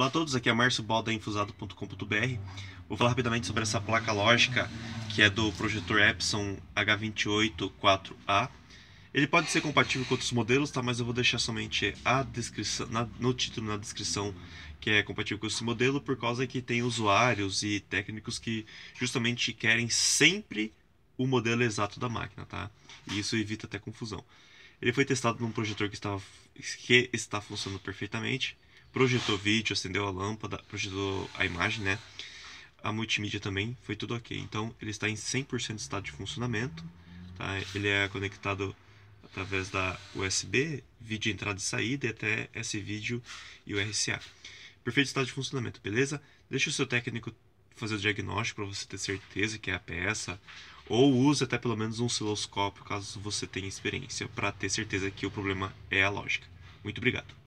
Olá a todos, aqui é Márcio Balda, infusado.com.br. Vou falar rapidamente sobre essa placa lógica que é do projetor Epson H284A. Ele pode ser compatível com outros modelos, tá? mas eu vou deixar somente a descrição, na, no título, na descrição, que é compatível com esse modelo, por causa que tem usuários e técnicos que justamente querem sempre o modelo exato da máquina, tá? E isso evita até confusão. Ele foi testado num projetor que, estava, que está funcionando perfeitamente projetou vídeo, acendeu a lâmpada, projetou a imagem, né? A multimídia também foi tudo ok. Então ele está em 100% de estado de funcionamento, tá? Ele é conectado através da USB, vídeo entrada e saída e até esse vídeo e o RCA. Perfeito estado de funcionamento, beleza? Deixa o seu técnico fazer o diagnóstico para você ter certeza que é a peça, ou use até pelo menos um osciloscópio caso você tenha experiência para ter certeza que o problema é a lógica. Muito obrigado.